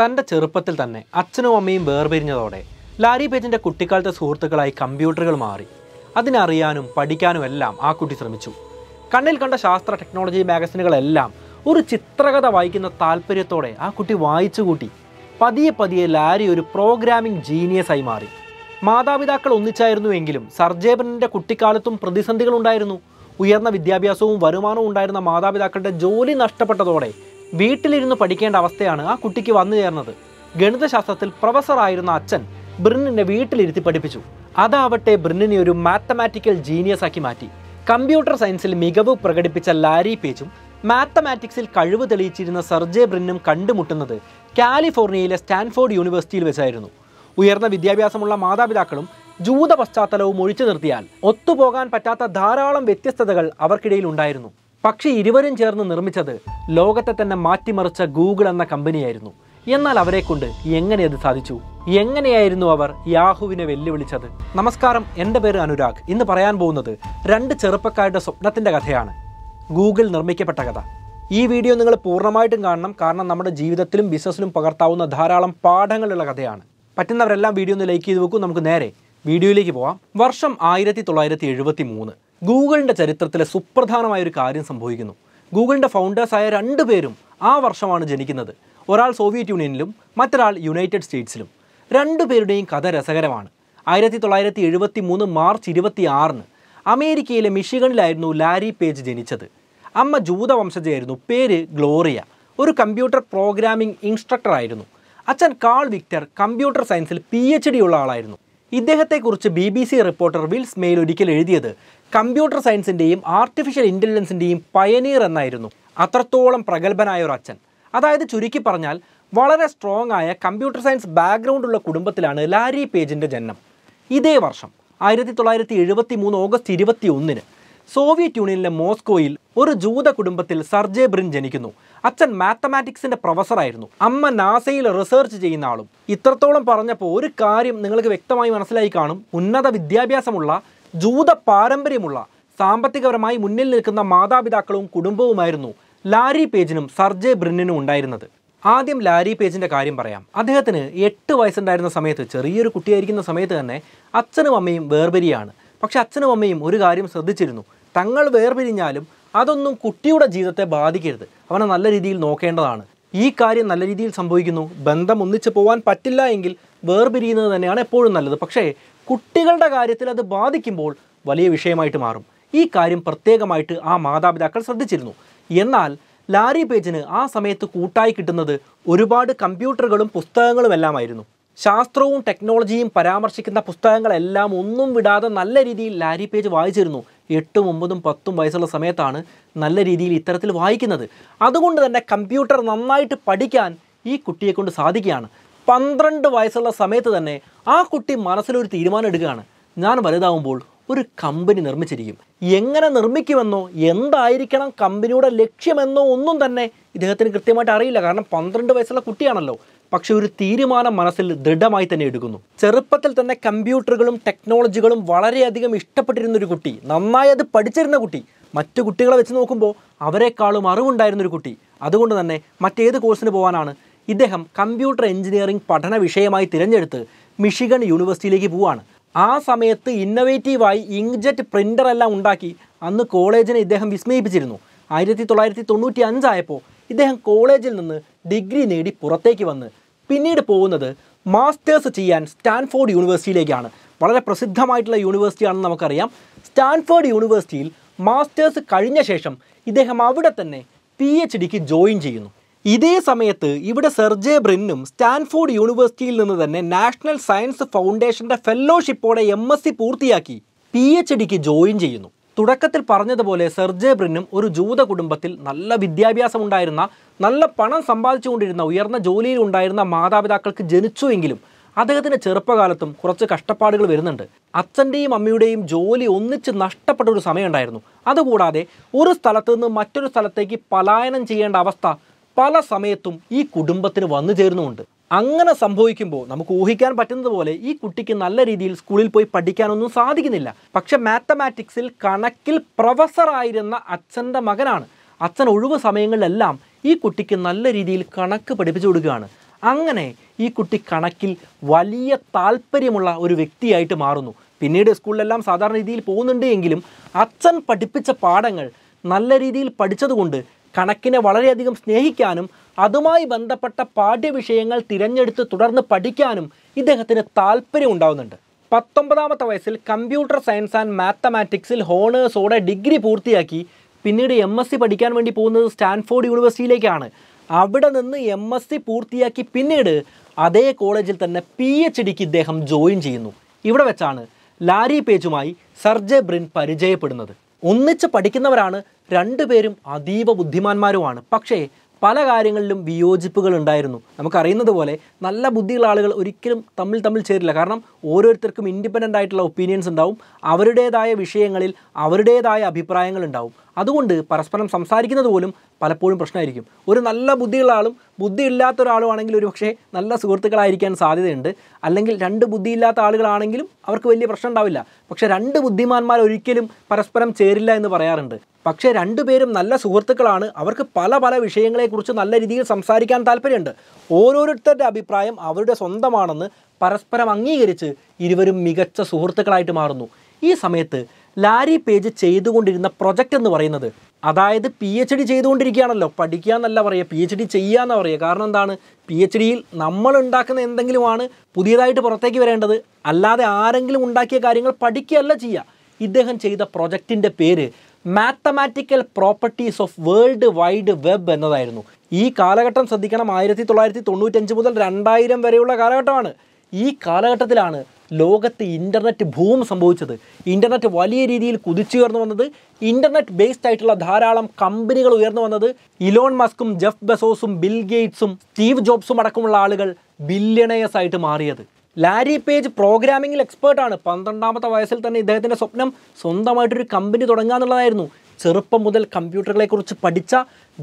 തൻ്റെ ചെറുപ്പത്തിൽ തന്നെ അച്ഛനും അമ്മയും വേർപിരിഞ്ഞതോടെ ലാരി പേജിൻ്റെ കുട്ടിക്കാലത്തെ സുഹൃത്തുക്കളായി കമ്പ്യൂട്ടറുകൾ മാറി അതിനറിയാനും പഠിക്കാനും എല്ലാം ആ കുട്ടി ശ്രമിച്ചു കണ്ണിൽ കണ്ട ശാസ്ത്ര ടെക്നോളജി മാഗസിനുകളെല്ലാം ഒരു ചിത്രകഥ വായിക്കുന്ന താല്പര്യത്തോടെ ആ കുട്ടി വായിച്ചു കൂട്ടി പതിയെ പതിയെ ലാരി ഒരു പ്രോഗ്രാമിംഗ് ജീനിയസ് ആയി മാറി മാതാപിതാക്കൾ ഒന്നിച്ചായിരുന്നു എങ്കിലും സർജേബനിൻ്റെ കുട്ടിക്കാലത്തും പ്രതിസന്ധികളുണ്ടായിരുന്നു ഉയർന്ന വിദ്യാഭ്യാസവും വരുമാനവും ഉണ്ടായിരുന്ന മാതാപിതാക്കളുടെ ജോലി നഷ്ടപ്പെട്ടതോടെ വീട്ടിലിരുന്ന് പഠിക്കേണ്ട അവസ്ഥയാണ് ആ കുട്ടിക്ക് വന്നു ചേർന്നത് ഗണിതശാസ്ത്രത്തിൽ പ്രൊഫസറായിരുന്ന അച്ഛൻ ബ്രിന്നിനെ വീട്ടിലിരുത്തി പഠിപ്പിച്ചു അതാവട്ടെ ബ്രിന്നിനെ ഒരു മാത്തമാറ്റിക്കൽ ജീനിയസ് ആക്കി മാറ്റി കമ്പ്യൂട്ടർ സയൻസിൽ മികവ് പ്രകടിപ്പിച്ച ലാരി പേജും മാത്തമാറ്റിക്സിൽ കഴിവ് തെളിയിച്ചിരുന്ന സർജെ ബ്രിന്നും കണ്ടുമുട്ടുന്നത് കാലിഫോർണിയയിലെ സ്റ്റാൻഫോർഡ് യൂണിവേഴ്സിറ്റിയിൽ വെച്ചായിരുന്നു ഉയർന്ന വിദ്യാഭ്യാസമുള്ള മാതാപിതാക്കളും ജൂത പശ്ചാത്തലവും ഒഴിച്ചു നിർത്തിയാൽ ഒത്തുപോകാൻ പറ്റാത്ത ധാരാളം വ്യത്യസ്തതകൾ അവർക്കിടയിൽ ഉണ്ടായിരുന്നു പക്ഷേ ഇരുവരും ചേർന്ന് നിർമ്മിച്ചത് ലോകത്തെ തന്നെ മാറ്റിമറിച്ച ഗൂഗിൾ എന്ന കമ്പനിയായിരുന്നു എന്നാൽ അവരെ കൊണ്ട് എങ്ങനെ അത് സാധിച്ചു എങ്ങനെയായിരുന്നു അവർ യാഹുവിനെ വെല്ലുവിളിച്ചത് നമസ്കാരം എൻ്റെ പേര് അനുരാഗ് ഇന്ന് പറയാൻ പോകുന്നത് രണ്ട് ചെറുപ്പക്കാരുടെ സ്വപ്നത്തിൻ്റെ കഥയാണ് ഗൂഗിൾ നിർമ്മിക്കപ്പെട്ട കഥ ഈ വീഡിയോ നിങ്ങൾ പൂർണ്ണമായിട്ടും കാണണം കാരണം നമ്മുടെ ജീവിതത്തിലും ബിസിനസ്സിലും പകർത്താവുന്ന ധാരാളം പാഠങ്ങളുള്ള കഥയാണ് പറ്റുന്നവരെല്ലാം വീഡിയോ ഒന്ന് ലൈക്ക് ചെയ്ത് വെക്കും നമുക്ക് നേരെ വീഡിയോയിലേക്ക് പോവാം വർഷം ആയിരത്തി തൊള്ളായിരത്തി എഴുപത്തി മൂന്ന് ഗൂഗിളിൻ്റെ ചരിത്രത്തിലെ സുപ്രധാനമായ ഒരു കാര്യം സംഭവിക്കുന്നു ഗൂഗിളിൻ്റെ ഫൗണ്ടേഴ്സായ രണ്ട് പേരും ആ വർഷമാണ് ജനിക്കുന്നത് ഒരാൾ സോവിയറ്റ് യൂണിയനിലും മറ്റൊരാൾ യുണൈറ്റഡ് സ്റ്റേറ്റ്സിലും രണ്ടു പേരുടെയും കഥ രസകരമാണ് ആയിരത്തി തൊള്ളായിരത്തി എഴുപത്തി മൂന്ന് മാർച്ച് ഇരുപത്തി ആറിന് അമേരിക്കയിലെ മിഷിഗണിലായിരുന്നു ലാരി പേജ് ജനിച്ചത് അമ്മ ജൂത വംശജയായിരുന്നു പേര് ഗ്ലോറിയ ഒരു കമ്പ്യൂട്ടർ പ്രോഗ്രാമിംഗ് ഇൻസ്ട്രക്ടർ ആയിരുന്നു അച്ഛൻ കാൾ വിക്ടർ കമ്പ്യൂട്ടർ സയൻസിൽ പി എച്ച് ഡി ഉള്ള ആളായിരുന്നു ഇദ്ദേഹത്തെക്കുറിച്ച് ബി ബി സി റിപ്പോർട്ടർ വിൽസ് മെയിൽ ഒരിക്കൽ എഴുതിയത് കമ്പ്യൂട്ടർ സയൻസിൻ്റെയും ആർട്ടിഫിഷ്യൽ ഇൻ്റലിജൻസിൻ്റെയും പയനീർ എന്നായിരുന്നു അത്രത്തോളം പ്രഗത്ഭനായ ഒരു അച്ഛൻ അതായത് ചുരുക്കി പറഞ്ഞാൽ വളരെ സ്ട്രോങ് ആയ കമ്പ്യൂട്ടർ സയൻസ് ബാക്ക്ഗ്രൗണ്ട് ഉള്ള കുടുംബത്തിലാണ് ലാരി പേജിൻ്റെ ജന്മം ഇതേ വർഷം ആയിരത്തി തൊള്ളായിരത്തി എഴുപത്തി മൂന്ന് ഓഗസ്റ്റ് ഇരുപത്തി ഒന്നിന് സോവിയറ്റ് യൂണിയനിലെ മോസ്കോയിൽ ഒരു ജൂത കുടുംബത്തിൽ സർജേ ബ്രിൻ ജനിക്കുന്നു അച്ഛൻ മാത്തമാറ്റിക്സിന്റെ പ്രൊഫസറായിരുന്നു അമ്മ നാസയിൽ റിസർച്ച് ചെയ്യുന്ന ആളും ഇത്രത്തോളം പറഞ്ഞപ്പോൾ ഒരു കാര്യം നിങ്ങൾക്ക് വ്യക്തമായി മനസ്സിലായി കാണും ഉന്നത വിദ്യാഭ്യാസമുള്ള ജൂത പാരമ്പര്യമുള്ള സാമ്പത്തികപരമായി മുന്നിൽ നിൽക്കുന്ന മാതാപിതാക്കളും കുടുംബവുമായിരുന്നു ലാരി പേജിനും സർജേ ബ്രിന്നിനും ഉണ്ടായിരുന്നത് ആദ്യം ലാരി പേജിന്റെ കാര്യം പറയാം അദ്ദേഹത്തിന് എട്ട് വയസ്സുണ്ടായിരുന്ന സമയത്ത് ചെറിയൊരു കുട്ടിയായിരിക്കുന്ന സമയത്ത് തന്നെ അച്ഛനും അമ്മയും വേർപരിയാണ് പക്ഷേ അച്ഛനും അമ്മയും ഒരു കാര്യം ശ്രദ്ധിച്ചിരുന്നു തങ്ങൾ വേർപിരിഞ്ഞാലും അതൊന്നും കുട്ടിയുടെ ജീവിതത്തെ ബാധിക്കരുത് അവനെ നല്ല രീതിയിൽ നോക്കേണ്ടതാണ് ഈ കാര്യം നല്ല രീതിയിൽ സംഭവിക്കുന്നു ബന്ധം ഒന്നിച്ചു പോകാൻ പറ്റില്ല എങ്കിൽ വേർപിരിയുന്നത് തന്നെയാണ് എപ്പോഴും നല്ലത് പക്ഷേ കുട്ടികളുടെ കാര്യത്തിൽ അത് ബാധിക്കുമ്പോൾ വലിയ വിഷയമായിട്ട് മാറും ഈ കാര്യം പ്രത്യേകമായിട്ട് ആ മാതാപിതാക്കൾ ശ്രദ്ധിച്ചിരുന്നു എന്നാൽ ലാരി പേജിന് ആ സമയത്ത് കൂട്ടായി കിട്ടുന്നത് ഒരുപാട് കമ്പ്യൂട്ടറുകളും പുസ്തകങ്ങളും എല്ലാമായിരുന്നു ശാസ്ത്രവും ടെക്നോളജിയും പരാമർശിക്കുന്ന പുസ്തകങ്ങളെല്ലാം ഒന്നും വിടാതെ നല്ല രീതിയിൽ ലാരി പേജ് വായിച്ചിരുന്നു എട്ടും ഒമ്പതും പത്തും വയസ്സുള്ള സമയത്താണ് നല്ല രീതിയിൽ ഇത്തരത്തിൽ വായിക്കുന്നത് അതുകൊണ്ട് തന്നെ കമ്പ്യൂട്ടർ നന്നായിട്ട് പഠിക്കാൻ ഈ കുട്ടിയെ കൊണ്ട് സാധിക്കുകയാണ് പന്ത്രണ്ട് വയസ്സുള്ള സമയത്ത് തന്നെ ആ കുട്ടി മനസ്സിലൊരു തീരുമാനം എടുക്കുകയാണ് ഞാൻ വലുതാവുമ്പോൾ ഒരു കമ്പനി നിർമ്മിച്ചിരിക്കും എങ്ങനെ നിർമ്മിക്കുമെന്നോ എന്തായിരിക്കണം കമ്പനിയുടെ ലക്ഷ്യമെന്നോ ഒന്നും തന്നെ ഇദ്ദേഹത്തിന് കൃത്യമായിട്ട് അറിയില്ല കാരണം പന്ത്രണ്ട് വയസ്സുള്ള കുട്ടിയാണല്ലോ പക്ഷെ ഒരു തീരുമാനം മനസ്സിൽ ദൃഢമായി തന്നെ എടുക്കുന്നു ചെറുപ്പത്തിൽ തന്നെ കമ്പ്യൂട്ടറുകളും ടെക്നോളജികളും വളരെയധികം ഇഷ്ടപ്പെട്ടിരുന്ന ഒരു കുട്ടി നന്നായി അത് പഠിച്ചിരുന്ന കുട്ടി മറ്റു കുട്ടികളെ വെച്ച് നോക്കുമ്പോൾ അവരെക്കാളും അറിവുണ്ടായിരുന്ന ഒരു കുട്ടി അതുകൊണ്ട് തന്നെ മറ്റേത് കോഴ്സിന് പോകാനാണ് ഇദ്ദേഹം കമ്പ്യൂട്ടർ എഞ്ചിനീയറിംഗ് പഠന വിഷയമായി തിരഞ്ഞെടുത്ത് മിഷിഗൺ യൂണിവേഴ്സിറ്റിയിലേക്ക് പോവാണ് ആ സമയത്ത് ഇന്നൊവേറ്റീവായി ഇങ്ക്ജെറ്റ് പ്രിൻ്റർ എല്ലാം ഉണ്ടാക്കി അന്ന് കോളേജിനെ ഇദ്ദേഹം വിസ്മയിപ്പിച്ചിരുന്നു ആയിരത്തി തൊള്ളായിരത്തി തൊണ്ണൂറ്റി അഞ്ചായപ്പോൾ ഇദ്ദേഹം കോളേജിൽ നിന്ന് ഡിഗ്രി നേടി പുറത്തേക്ക് വന്ന് പിന്നീട് പോകുന്നത് മാസ്റ്റേഴ്സ് ചെയ്യാൻ സ്റ്റാൻഫോർഡ് യൂണിവേഴ്സിറ്റിയിലേക്കാണ് വളരെ പ്രസിദ്ധമായിട്ടുള്ള യൂണിവേഴ്സിറ്റിയാണെന്ന് നമുക്കറിയാം സ്റ്റാൻഫോർഡ് യൂണിവേഴ്സിറ്റിയിൽ മാസ്റ്റേഴ്സ് കഴിഞ്ഞ ശേഷം ഇദ്ദേഹം അവിടെ തന്നെ പി എച്ച് ഡിക്ക് ജോയിൻ ചെയ്യുന്നു ഇതേ സമയത്ത് ഇവിടെ സെർജെ ബ്രിന്നും സ്റ്റാൻഫോർഡ് യൂണിവേഴ്സിറ്റിയിൽ നിന്ന് തന്നെ നാഷണൽ സയൻസ് ഫൗണ്ടേഷൻ്റെ ഫെല്ലോഷിപ്പോടെ എം എസ് സി പൂർത്തിയാക്കി പി എച്ച് ഡിക്ക് ജോയിൻ ചെയ്യുന്നു തുടക്കത്തിൽ പറഞ്ഞതുപോലെ സെർജെ ബ്രിന്നും ഒരു ജൂത കുടുംബത്തിൽ നല്ല വിദ്യാഭ്യാസം ഉണ്ടായിരുന്ന നല്ല പണം സമ്പാദിച്ചുകൊണ്ടിരുന്ന ഉയർന്ന ജോലിയിൽ ഉണ്ടായിരുന്ന മാതാപിതാക്കൾക്ക് ജനിച്ചുവെങ്കിലും അദ്ദേഹത്തിൻ്റെ ചെറുപ്പകാലത്തും കുറച്ച് കഷ്ടപ്പാടുകൾ വരുന്നുണ്ട് അച്ഛൻ്റെയും അമ്മയുടെയും ജോലി ഒന്നിച്ച് നഷ്ടപ്പെട്ട ഒരു സമയമുണ്ടായിരുന്നു അതുകൂടാതെ ഒരു സ്ഥലത്തു നിന്ന് മറ്റൊരു സ്ഥലത്തേക്ക് പലായനം ചെയ്യേണ്ട അവസ്ഥ പല സമയത്തും ഈ കുടുംബത്തിന് വന്നു ചേരുന്നുമുണ്ട് അങ്ങനെ സംഭവിക്കുമ്പോൾ നമുക്ക് ഊഹിക്കാൻ പറ്റുന്നത് പോലെ ഈ കുട്ടിക്ക് നല്ല രീതിയിൽ സ്കൂളിൽ പോയി പഠിക്കാനൊന്നും സാധിക്കുന്നില്ല പക്ഷെ മാത്തമാറ്റിക്സിൽ കണക്കിൽ പ്രൊഫസറായിരുന്ന അച്ഛൻ്റെ മകനാണ് അച്ഛൻ ഒഴിവ് സമയങ്ങളിലെല്ലാം ഈ കുട്ടിക്ക് നല്ല രീതിയിൽ കണക്ക് പഠിപ്പിച്ചു കൊടുക്കുകയാണ് അങ്ങനെ ഈ കുട്ടി കണക്കിൽ വലിയ താല്പര്യമുള്ള ഒരു വ്യക്തിയായിട്ട് മാറുന്നു പിന്നീട് സ്കൂളിലെല്ലാം സാധാരണ രീതിയിൽ പോകുന്നുണ്ട് എങ്കിലും അച്ഛൻ പഠിപ്പിച്ച പാഠങ്ങൾ നല്ല രീതിയിൽ പഠിച്ചതുകൊണ്ട് കണക്കിനെ വളരെയധികം സ്നേഹിക്കാനും അതുമായി ബന്ധപ്പെട്ട പാഠ്യവിഷയങ്ങൾ തിരഞ്ഞെടുത്ത് തുടർന്ന് പഠിക്കാനും ഇദ്ദേഹത്തിന് താല്പര്യം ഉണ്ടാവുന്നുണ്ട് പത്തൊമ്പതാമത്തെ വയസ്സിൽ കമ്പ്യൂട്ടർ സയൻസ് ആൻഡ് മാത്തമാറ്റിക്സിൽ ഹോണേഴ്സോടെ ഡിഗ്രി പൂർത്തിയാക്കി പിന്നീട് എം എസ് സി പഠിക്കാൻ വേണ്ടി പോകുന്നത് സ്റ്റാൻഫോർഡ് യൂണിവേഴ്സിറ്റിയിലേക്കാണ് അവിടെ നിന്ന് എം എസ് സി പൂർത്തിയാക്കി പിന്നീട് അതേ കോളേജിൽ തന്നെ പി എച്ച് ഡിക്ക് ഇദ്ദേഹം ജോയിൻ ചെയ്യുന്നു ഇവിടെ വെച്ചാണ് ലാരി പേജുമായി സർജെ ബ്രിൻ പരിചയപ്പെടുന്നത് ഒന്നിച്ച് പഠിക്കുന്നവരാണ് രണ്ടുപേരും അതീവ ബുദ്ധിമാന്മാരുമാണ് പക്ഷേ പല കാര്യങ്ങളിലും വിയോജിപ്പുകൾ ഉണ്ടായിരുന്നു നമുക്കറിയുന്നത് പോലെ നല്ല ബുദ്ധിയുള്ള ആളുകൾ ഒരിക്കലും തമ്മിൽ തമ്മിൽ ചേരില്ല കാരണം ഓരോരുത്തർക്കും ഇൻഡിപെൻഡൻ്റ് ആയിട്ടുള്ള ഒപ്പീനിയൻസ് ഉണ്ടാവും അവരുടേതായ വിഷയങ്ങളിൽ അവരുടേതായ അഭിപ്രായങ്ങൾ ഉണ്ടാവും അതുകൊണ്ട് പരസ്പരം സംസാരിക്കുന്നത് പോലും പലപ്പോഴും പ്രശ്നമായിരിക്കും ഒരു നല്ല ബുദ്ധിയുള്ള ആളും ബുദ്ധി ഇല്ലാത്ത ഒരാളുമാണെങ്കിൽ ഒരു പക്ഷേ നല്ല സുഹൃത്തുക്കളായിരിക്കാൻ സാധ്യതയുണ്ട് അല്ലെങ്കിൽ രണ്ട് ബുദ്ധിയില്ലാത്ത ആളുകളാണെങ്കിലും അവർക്ക് വലിയ പ്രശ്നം ഉണ്ടാവില്ല പക്ഷേ രണ്ട് ബുദ്ധിമാന്മാർ ഒരിക്കലും പരസ്പരം ചേരില്ല എന്ന് പറയാറുണ്ട് പക്ഷേ രണ്ടുപേരും നല്ല സുഹൃത്തുക്കളാണ് അവർക്ക് പല പല വിഷയങ്ങളെക്കുറിച്ച് നല്ല രീതിയിൽ സംസാരിക്കാൻ താല്പര്യമുണ്ട് ഓരോരുത്തരുടെ അഭിപ്രായം അവരുടെ സ്വന്തമാണെന്ന് പരസ്പരം അംഗീകരിച്ച് ഇരുവരും മികച്ച സുഹൃത്തുക്കളായിട്ട് മാറുന്നു ഈ സമയത്ത് ലാരി പേജ് ചെയ്തുകൊണ്ടിരുന്ന പ്രൊജക്റ്റ് എന്ന് പറയുന്നത് അതായത് പി എച്ച് ഡി ചെയ്തുകൊണ്ടിരിക്കുകയാണല്ലോ പഠിക്കുക എന്നല്ല പറയുക പി എച്ച് ഡി ചെയ്യുക എന്നാണ് പറയുക കാരണം എന്താണ് പി എച്ച് ഡിയിൽ നമ്മൾ ഉണ്ടാക്കുന്ന എന്തെങ്കിലുമാണ് പുതിയതായിട്ട് പുറത്തേക്ക് വരേണ്ടത് അല്ലാതെ ആരെങ്കിലും ഉണ്ടാക്കിയ കാര്യങ്ങൾ പഠിക്കുകയല്ല ചെയ്യുക ഇദ്ദേഹം ചെയ്ത പ്രൊജക്റ്റിൻ്റെ പേര് mathematical properties of World Wide Web എന്നതായിരുന്നു ഈ കാലഘട്ടം ശ്രദ്ധിക്കണം ആയിരത്തി തൊള്ളായിരത്തി തൊണ്ണൂറ്റഞ്ച് മുതൽ രണ്ടായിരം വരെയുള്ള കാലഘട്ടമാണ് ഈ കാലഘട്ടത്തിലാണ് ലോകത്ത് ഇൻ്റർനെറ്റ് ഭൂമി സംഭവിച്ചത് ഇൻ്റർനെറ്റ് വലിയ രീതിയിൽ ഉയർന്നു വന്നത് ഇൻ്റർനെറ്റ് ബേസ്ഡ് ആയിട്ടുള്ള ധാരാളം കമ്പനികൾ ഉയർന്നു വന്നത് ഇലോൺ മസ്കും ജെഫ് ബെസോസും ബിൽ ഗേറ്റ്സും സ്റ്റീവ് ജോബ്സും അടക്കമുള്ള ആളുകൾ ബില്യണേഴ്സ് ആയിട്ട് മാറിയത് ലാരി പേജ് പ്രോഗ്രാമിംഗിൽ എക്സ്പേർട്ടാണ് പന്ത്രണ്ടാമത്തെ വയസ്സിൽ തന്നെ ഇദ്ദേഹത്തിൻ്റെ സ്വപ്നം സ്വന്തമായിട്ടൊരു കമ്പനി തുടങ്ങുക എന്നുള്ളതായിരുന്നു ചെറുപ്പം മുതൽ കമ്പ്യൂട്ടറുകളെക്കുറിച്ച് പഠിച്ച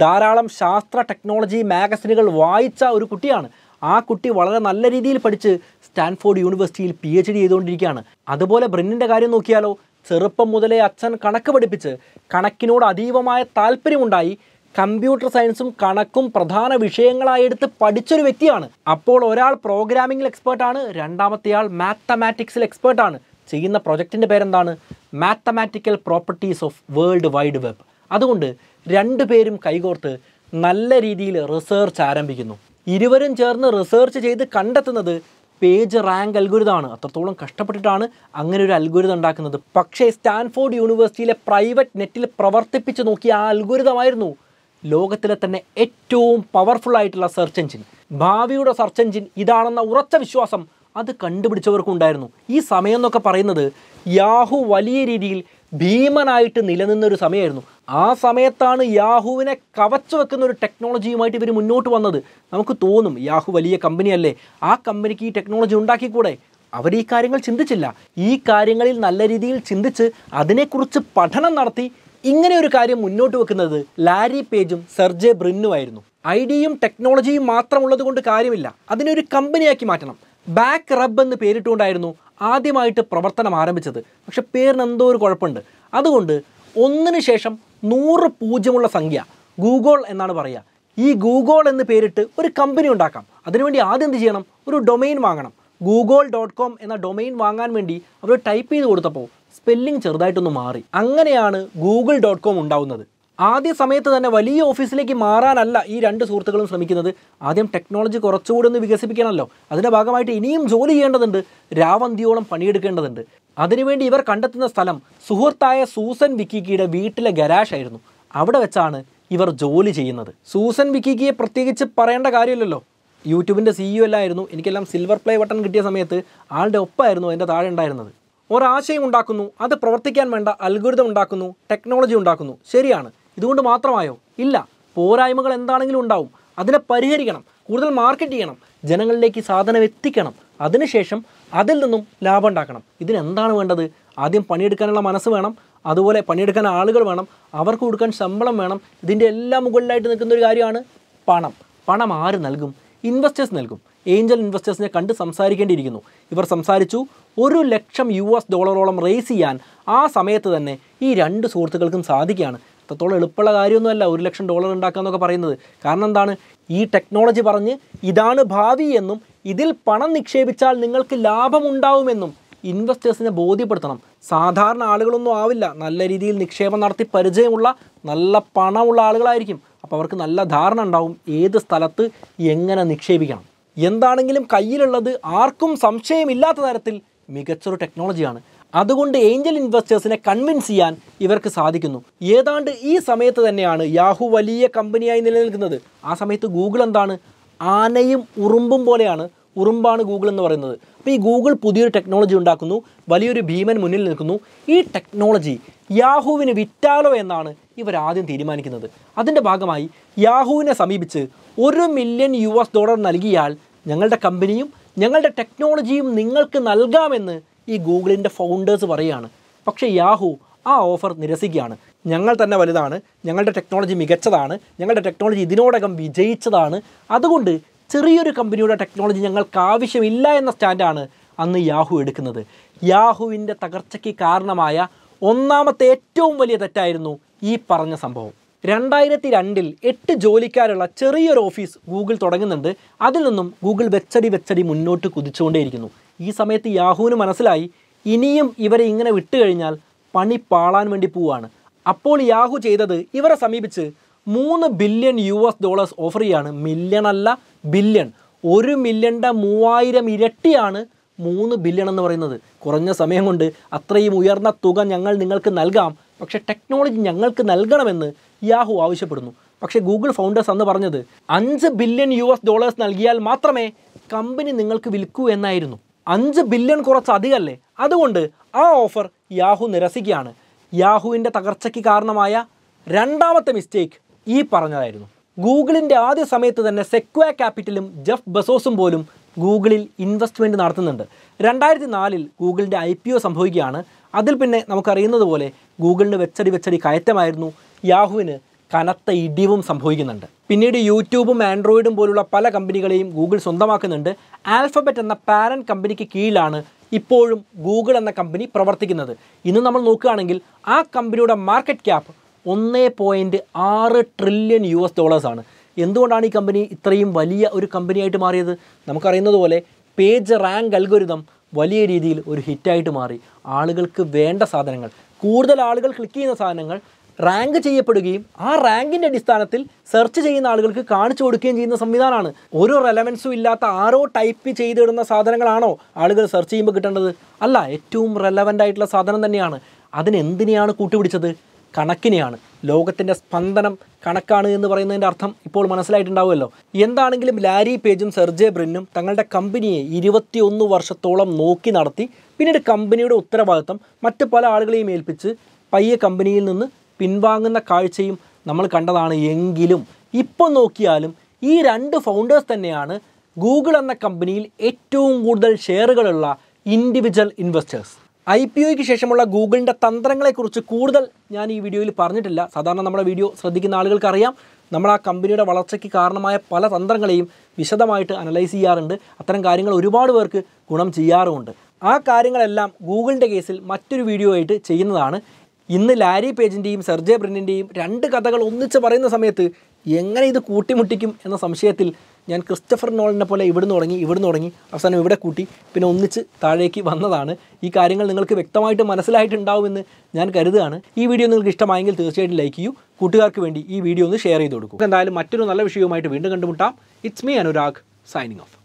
ധാരാളം ശാസ്ത്ര ടെക്നോളജി മാഗസിനുകൾ വായിച്ച ഒരു കുട്ടിയാണ് ആ കുട്ടി വളരെ നല്ല രീതിയിൽ പഠിച്ച് സ്റ്റാൻഫോർഡ് യൂണിവേഴ്സിറ്റിയിൽ പി എച്ച് ഡി ചെയ്തുകൊണ്ടിരിക്കുകയാണ് അതുപോലെ ബ്രിന്നിൻ്റെ കാര്യം നോക്കിയാലോ ചെറുപ്പം മുതലേ അച്ഛൻ കണക്ക് പഠിപ്പിച്ച് കണക്കിനോട് അതീവമായ താല്പര്യമുണ്ടായി കമ്പ്യൂട്ടർ സയൻസും കണക്കും പ്രധാന വിഷയങ്ങളായി എടുത്ത് പഠിച്ചൊരു വ്യക്തിയാണ് അപ്പോൾ ഒരാൾ പ്രോഗ്രാമിംഗിൽ എക്സ്പേർട്ടാണ് രണ്ടാമത്തെയാൾ മാത്തമാറ്റിക്സിൽ എക്സ്പേർട്ടാണ് ചെയ്യുന്ന പ്രൊജക്റ്റിൻ്റെ പേരെന്താണ് mathematical properties of World Wide Web അതുകൊണ്ട് രണ്ടുപേരും കൈകോർത്ത് നല്ല രീതിയിൽ റിസർച്ച് ആരംഭിക്കുന്നു ഇരുവരും ചേർന്ന് റിസർച്ച് ചെയ്ത് കണ്ടെത്തുന്നത് പേജ് റാങ്ക് അൽഗുരുതാണ് അത്രത്തോളം കഷ്ടപ്പെട്ടിട്ടാണ് അങ്ങനെ ഒരു അൽഗുരുതം ഉണ്ടാക്കുന്നത് പക്ഷേ സ്റ്റാൻഫോർഡ് യൂണിവേഴ്സിറ്റിയിലെ പ്രൈവറ്റ് നെറ്റിൽ പ്രവർത്തിപ്പിച്ച് നോക്കിയ ആ അൽഗുരുതമായിരുന്നു ലോകത്തിലെ തന്നെ ഏറ്റവും പവർഫുൾ ആയിട്ടുള്ള സെർച്ച് എഞ്ചിൻ ഭാവിയുടെ സെർച്ച് എഞ്ചിൻ ഇതാണെന്ന ഉറച്ച വിശ്വാസം അത് കണ്ടുപിടിച്ചവർക്കും ഉണ്ടായിരുന്നു ഈ സമയം എന്നൊക്കെ പറയുന്നത് യാഹു വലിയ രീതിയിൽ ഭീമനായിട്ട് നിലനിന്ന ഒരു സമയമായിരുന്നു ആ സമയത്താണ് യാഹുവിനെ കവച്ചു വെക്കുന്ന ഒരു ടെക്നോളജിയുമായിട്ട് ഇവർ മുന്നോട്ട് വന്നത് നമുക്ക് തോന്നും യാഹു വലിയ കമ്പനിയല്ലേ ആ കമ്പനിക്ക് ഈ ടെക്നോളജി ഉണ്ടാക്കിക്കൂടെ അവർ ഈ കാര്യങ്ങൾ ചിന്തിച്ചില്ല ഈ കാര്യങ്ങളിൽ നല്ല രീതിയിൽ ചിന്തിച്ച് അതിനെക്കുറിച്ച് പഠനം നടത്തി ഇങ്ങനെ ഒരു കാര്യം മുന്നോട്ട് വെക്കുന്നത് ലാരി പേജും സെർജെ ബ്രിന്നുമായിരുന്നു ഐഡിയയും ടെക്നോളജിയും മാത്രമുള്ളത് കൊണ്ട് കാര്യമില്ല അതിനൊരു കമ്പനിയാക്കി മാറ്റണം ബാക്ക് റബ് എന്ന് പേരിട്ടുകൊണ്ടായിരുന്നു ആദ്യമായിട്ട് പ്രവർത്തനം ആരംഭിച്ചത് പക്ഷെ പേരിന് എന്തോ ഒരു കുഴപ്പമുണ്ട് അതുകൊണ്ട് ഒന്നിന് ശേഷം നൂറ് പൂജ്യമുള്ള സംഖ്യ ഗൂഗിൾ എന്നാണ് പറയുക ഈ ഗൂഗിൾ എന്ന് പേരിട്ട് ഒരു കമ്പനി ഉണ്ടാക്കാം അതിനുവേണ്ടി ആദ്യം എന്ത് ചെയ്യണം ഒരു ഡൊമെയിൻ വാങ്ങണം ഗൂഗിൾ ഡോട്ട് കോം എന്ന ഡൊമെയിൻ വാങ്ങാൻ വേണ്ടി അവർ ടൈപ്പ് ചെയ്ത് കൊടുത്തപ്പോൾ സ്പെല്ലിംഗ് ചെറുതായിട്ടൊന്ന് മാറി അങ്ങനെയാണ് ഗൂഗിൾ ഡോട്ട് കോം ഉണ്ടാവുന്നത് ആദ്യ സമയത്ത് തന്നെ വലിയ ഓഫീസിലേക്ക് മാറാനല്ല ഈ രണ്ട് സുഹൃത്തുക്കളും ശ്രമിക്കുന്നത് ആദ്യം ടെക്നോളജി കുറച്ചുകൂടി ഒന്ന് വികസിപ്പിക്കണമല്ലോ അതിൻ്റെ ഭാഗമായിട്ട് ഇനിയും ജോലി ചെയ്യേണ്ടതുണ്ട് രാവന്തിയോളം പണിയെടുക്കേണ്ടതുണ്ട് അതിനുവേണ്ടി ഇവർ കണ്ടെത്തുന്ന സ്ഥലം സുഹൃത്തായ സൂസൻ വിക്കിക്കിയുടെ വീട്ടിലെ ഗരാഷായിരുന്നു ആയിരുന്നു അവിടെ വെച്ചാണ് ഇവർ ജോലി ചെയ്യുന്നത് സൂസൻ വിക്കിക്കിയെ പ്രത്യേകിച്ച് പറയേണ്ട കാര്യമില്ലല്ലോ യൂട്യൂബിൻ്റെ സിഇഒ e അല്ലായിരുന്നു എനിക്കെല്ലാം സിൽവർ പ്ലേ ബട്ടൺ കിട്ടിയ സമയത്ത് ആളുടെ ഒപ്പമായിരുന്നു എൻ്റെ താഴെ ഉണ്ടായിരുന്നത് ഒരാശയം ഉണ്ടാക്കുന്നു അത് പ്രവർത്തിക്കാൻ വേണ്ട അൽഗുരുതം ഉണ്ടാക്കുന്നു ടെക്നോളജി ഉണ്ടാക്കുന്നു ശരിയാണ് ഇതുകൊണ്ട് മാത്രമായോ ഇല്ല പോരായ്മകൾ എന്താണെങ്കിലും ഉണ്ടാവും അതിനെ പരിഹരിക്കണം കൂടുതൽ മാർക്കറ്റ് ചെയ്യണം ജനങ്ങളിലേക്ക് സാധനം എത്തിക്കണം അതിനുശേഷം അതിൽ നിന്നും ലാഭം ഉണ്ടാക്കണം ഇതിനെന്താണ് വേണ്ടത് ആദ്യം പണിയെടുക്കാനുള്ള മനസ്സ് വേണം അതുപോലെ പണിയെടുക്കാൻ ആളുകൾ വേണം അവർക്ക് കൊടുക്കാൻ ശമ്പളം വേണം ഇതിൻ്റെ എല്ലാം മുകളിലായിട്ട് നിൽക്കുന്ന ഒരു കാര്യമാണ് പണം പണം ആര് നൽകും ഇൻവെസ്റ്റേഴ്സ് നൽകും ഏഞ്ചൽ ഇൻവെസ്റ്റേഴ്സിനെ കണ്ട് സംസാരിക്കേണ്ടിയിരിക്കുന്നു ഇവർ സംസാരിച്ചു ഒരു ലക്ഷം യു എസ് ഡോളറോളം റേസ് ചെയ്യാൻ ആ സമയത്ത് തന്നെ ഈ രണ്ട് സുഹൃത്തുക്കൾക്കും സാധിക്കുകയാണ് അത്രത്തോളം എളുപ്പമുള്ള കാര്യമൊന്നുമല്ല ഒരു ലക്ഷം ഡോളർ ഉണ്ടാക്കുക എന്നൊക്കെ പറയുന്നത് കാരണം എന്താണ് ഈ ടെക്നോളജി പറഞ്ഞ് ഇതാണ് ഭാവി എന്നും ഇതിൽ പണം നിക്ഷേപിച്ചാൽ നിങ്ങൾക്ക് ലാഭമുണ്ടാവുമെന്നും ഇൻവെസ്റ്റേഴ്സിനെ ബോധ്യപ്പെടുത്തണം സാധാരണ ആളുകളൊന്നും ആവില്ല നല്ല രീതിയിൽ നിക്ഷേപം നടത്തി പരിചയമുള്ള നല്ല പണമുള്ള ആളുകളായിരിക്കും അപ്പോൾ അവർക്ക് നല്ല ധാരണ ഉണ്ടാവും ഏത് സ്ഥലത്ത് എങ്ങനെ നിക്ഷേപിക്കണം എന്താണെങ്കിലും കയ്യിലുള്ളത് ആർക്കും സംശയമില്ലാത്ത തരത്തിൽ മികച്ചൊരു ടെക്നോളജിയാണ് അതുകൊണ്ട് ഏഞ്ചൽ ഇൻവെസ്റ്റേഴ്സിനെ കൺവിൻസ് ചെയ്യാൻ ഇവർക്ക് സാധിക്കുന്നു ഏതാണ്ട് ഈ സമയത്ത് തന്നെയാണ് യാഹു വലിയ കമ്പനിയായി നിലനിൽക്കുന്നത് ആ സമയത്ത് ഗൂഗിൾ എന്താണ് ആനയും ഉറുമ്പും പോലെയാണ് ഉറുമ്പാണ് ഗൂഗിൾ എന്ന് പറയുന്നത് അപ്പോൾ ഈ ഗൂഗിൾ പുതിയൊരു ടെക്നോളജി ഉണ്ടാക്കുന്നു വലിയൊരു ഭീമൻ മുന്നിൽ നിൽക്കുന്നു ഈ ടെക്നോളജി യാഹുവിന് വിറ്റാലോ എന്നാണ് ഇവർ ആദ്യം തീരുമാനിക്കുന്നത് അതിൻ്റെ ഭാഗമായി യാഹുവിനെ സമീപിച്ച് ഒരു മില്യൺ യു ഡോളർ നൽകിയാൽ ഞങ്ങളുടെ കമ്പനിയും ഞങ്ങളുടെ ടെക്നോളജിയും നിങ്ങൾക്ക് നൽകാമെന്ന് ഈ ഗൂഗിളിൻ്റെ ഫൗണ്ടേഴ്സ് പറയുകയാണ് പക്ഷേ യാഹു ആ ഓഫർ നിരസിക്കുകയാണ് ഞങ്ങൾ തന്നെ വലുതാണ് ഞങ്ങളുടെ ടെക്നോളജി മികച്ചതാണ് ഞങ്ങളുടെ ടെക്നോളജി ഇതിനോടകം വിജയിച്ചതാണ് അതുകൊണ്ട് ചെറിയൊരു കമ്പനിയുടെ ടെക്നോളജി ഞങ്ങൾക്ക് ആവശ്യമില്ല എന്ന സ്റ്റാൻഡാണ് അന്ന് യാഹു എടുക്കുന്നത് യാഹുവിൻ്റെ തകർച്ചയ്ക്ക് കാരണമായ ഒന്നാമത്തെ ഏറ്റവും വലിയ തെറ്റായിരുന്നു ഈ പറഞ്ഞ സംഭവം രണ്ടായിരത്തി രണ്ടിൽ എട്ട് ജോലിക്കാരുള്ള ചെറിയൊരു ഓഫീസ് ഗൂഗിൾ തുടങ്ങുന്നുണ്ട് അതിൽ നിന്നും ഗൂഗിൾ വെച്ചടി വെച്ചടി മുന്നോട്ട് കുതിച്ചുകൊണ്ടേയിരിക്കുന്നു ഈ സമയത്ത് യാഹുവിന് മനസ്സിലായി ഇനിയും ഇവരെ ഇങ്ങനെ വിട്ടുകഴിഞ്ഞാൽ പണി പാളാൻ വേണ്ടി പോവാണ് അപ്പോൾ യാഹു ചെയ്തത് ഇവരെ സമീപിച്ച് മൂന്ന് ബില്യൺ യു എസ് ഡോളേഴ്സ് ഓഫർ ചെയ്യാണ് മില്യൺ അല്ല ബില്യൺ ഒരു മില്യൻ്റെ മൂവായിരം ഇരട്ടിയാണ് മൂന്ന് ബില്യൺ എന്ന് പറയുന്നത് കുറഞ്ഞ സമയം കൊണ്ട് അത്രയും ഉയർന്ന തുക ഞങ്ങൾ നിങ്ങൾക്ക് നൽകാം പക്ഷേ ടെക്നോളജി ഞങ്ങൾക്ക് നൽകണമെന്ന് യാഹു ആവശ്യപ്പെടുന്നു പക്ഷേ ഗൂഗിൾ ഫൗണ്ടേഴ്സ് അന്ന് പറഞ്ഞത് അഞ്ച് ബില്യൺ യു എസ് ഡോളേഴ്സ് നൽകിയാൽ മാത്രമേ കമ്പനി നിങ്ങൾക്ക് വിൽക്കൂ എന്നായിരുന്നു അഞ്ച് ബില്യൺ കുറച്ച് അധികമല്ലേ അതുകൊണ്ട് ആ ഓഫർ യാഹു നിരസിക്കുകയാണ് യാഹുവിൻ്റെ തകർച്ചയ്ക്ക് കാരണമായ രണ്ടാമത്തെ മിസ്റ്റേക്ക് ഈ പറഞ്ഞതായിരുന്നു ഗൂഗിളിൻ്റെ ആദ്യ സമയത്ത് തന്നെ സെക്വ ക്യാപിറ്റലും ജെഫ് ബസോസും പോലും ഗൂഗിളിൽ ഇൻവെസ്റ്റ്മെൻറ്റ് നടത്തുന്നുണ്ട് രണ്ടായിരത്തി നാലിൽ ഗൂഗിളിൻ്റെ ഐ പി ഒ സംഭവിക്കുകയാണ് അതിൽ പിന്നെ നമുക്കറിയുന്നത് പോലെ ഗൂഗിളിന് വെച്ചടി വെച്ചടി കയറ്റമായിരുന്നു യാഹുവിന് കനത്ത ഇടിവും സംഭവിക്കുന്നുണ്ട് പിന്നീട് യൂട്യൂബും ആൻഡ്രോയിഡും പോലുള്ള പല കമ്പനികളെയും ഗൂഗിൾ സ്വന്തമാക്കുന്നുണ്ട് ആൽഫബറ്റ് എന്ന പാരൻ കമ്പനിക്ക് കീഴിലാണ് ഇപ്പോഴും ഗൂഗിൾ എന്ന കമ്പനി പ്രവർത്തിക്കുന്നത് ഇന്ന് നമ്മൾ നോക്കുകയാണെങ്കിൽ ആ കമ്പനിയുടെ മാർക്കറ്റ് ക്യാപ്പ് ഒന്നേ പോയിൻറ്റ് ആറ് ട്രില്യൺ യു എസ് ഡോളേഴ്സാണ് എന്തുകൊണ്ടാണ് ഈ കമ്പനി ഇത്രയും വലിയ ഒരു കമ്പനിയായിട്ട് മാറിയത് നമുക്കറിയുന്നത് പോലെ പേജ് റാങ്ക് അൽഗോരിതം വലിയ രീതിയിൽ ഒരു ഹിറ്റായിട്ട് മാറി ആളുകൾക്ക് വേണ്ട സാധനങ്ങൾ കൂടുതൽ ആളുകൾ ക്ലിക്ക് ചെയ്യുന്ന സാധനങ്ങൾ റാങ്ക് ചെയ്യപ്പെടുകയും ആ റാങ്കിൻ്റെ അടിസ്ഥാനത്തിൽ സെർച്ച് ചെയ്യുന്ന ആളുകൾക്ക് കാണിച്ചു കൊടുക്കുകയും ചെയ്യുന്ന സംവിധാനമാണ് ഓരോ റെലവൻസും ഇല്ലാത്ത ആരോ ടൈപ്പ് ചെയ്തിടുന്ന സാധനങ്ങളാണോ ആളുകൾ സെർച്ച് ചെയ്യുമ്പോൾ കിട്ടേണ്ടത് അല്ല ഏറ്റവും റെലവൻ്റ് ആയിട്ടുള്ള സാധനം തന്നെയാണ് അതിനെന്തിനെയാണ് കൂട്ടുപിടിച്ചത് കണക്കിനെയാണ് ലോകത്തിൻ്റെ സ്പന്ദനം കണക്കാണ് എന്ന് പറയുന്നതിൻ്റെ അർത്ഥം ഇപ്പോൾ മനസ്സിലായിട്ടുണ്ടാവുമല്ലോ എന്താണെങ്കിലും ലാരി പേജും സെർജെ ബ്രിന്നും തങ്ങളുടെ കമ്പനിയെ ഇരുപത്തിയൊന്ന് വർഷത്തോളം നോക്കി നടത്തി പിന്നീട് കമ്പനിയുടെ ഉത്തരവാദിത്തം മറ്റ് പല ആളുകളെയും ഏൽപ്പിച്ച് പയ്യെ കമ്പനിയിൽ നിന്ന് പിൻവാങ്ങുന്ന കാഴ്ചയും നമ്മൾ കണ്ടതാണ് എങ്കിലും ഇപ്പം നോക്കിയാലും ഈ രണ്ട് ഫൗണ്ടേഴ്സ് തന്നെയാണ് ഗൂഗിൾ എന്ന കമ്പനിയിൽ ഏറ്റവും കൂടുതൽ ഷെയറുകളുള്ള ഇൻഡിവിജ്വൽ ഇൻവെസ്റ്റേഴ്സ് ഐ പി ഒയ്ക്ക് ശേഷമുള്ള ഗൂഗിളിൻ്റെ തന്ത്രങ്ങളെക്കുറിച്ച് കൂടുതൽ ഞാൻ ഈ വീഡിയോയിൽ പറഞ്ഞിട്ടില്ല സാധാരണ നമ്മുടെ വീഡിയോ ശ്രദ്ധിക്കുന്ന ആളുകൾക്കറിയാം നമ്മൾ ആ കമ്പനിയുടെ വളർച്ചയ്ക്ക് കാരണമായ പല തന്ത്രങ്ങളെയും വിശദമായിട്ട് അനലൈസ് ചെയ്യാറുണ്ട് അത്തരം കാര്യങ്ങൾ ഒരുപാട് പേർക്ക് ഗുണം ചെയ്യാറുമുണ്ട് ആ കാര്യങ്ങളെല്ലാം ഗൂഗിളിൻ്റെ കേസിൽ മറ്റൊരു വീഡിയോ ആയിട്ട് ചെയ്യുന്നതാണ് ഇന്ന് ലാരി പേജിൻ്റെയും സെർജെ ബ്രിന്നിൻ്റെയും രണ്ട് കഥകൾ ഒന്നിച്ച് പറയുന്ന സമയത്ത് എങ്ങനെ ഇത് കൂട്ടിമുട്ടിക്കും എന്ന സംശയത്തിൽ ഞാൻ ക്രിസ്റ്റഫർ നോളിനെ പോലെ ഇവിടുന്ന് തുടങ്ങി ഇവിടുന്ന് തുടങ്ങി അവസാനം ഇവിടെ കൂട്ടി പിന്നെ ഒന്നിച്ച് താഴേക്ക് വന്നതാണ് ഈ കാര്യങ്ങൾ നിങ്ങൾക്ക് വ്യക്തമായിട്ട് മനസ്സിലായിട്ടുണ്ടാവുമെന്ന് ഞാൻ കരുതുകയാണ് ഈ വീഡിയോ നിങ്ങൾക്ക് ഇഷ്ടമായെങ്കിൽ തീർച്ചയായിട്ടും ലൈക്ക് ചെയ്യൂ കൂട്ടുകാർക്ക് വേണ്ടി ഈ വീഡിയോ ഒന്ന് ഷെയർ ചെയ്ത് കൊടുക്കും എന്തായാലും മറ്റൊരു നല്ല വിഷയവുമായിട്ട് വീണ്ടും കണ്ടുമുട്ടാം it's me Anurag signing of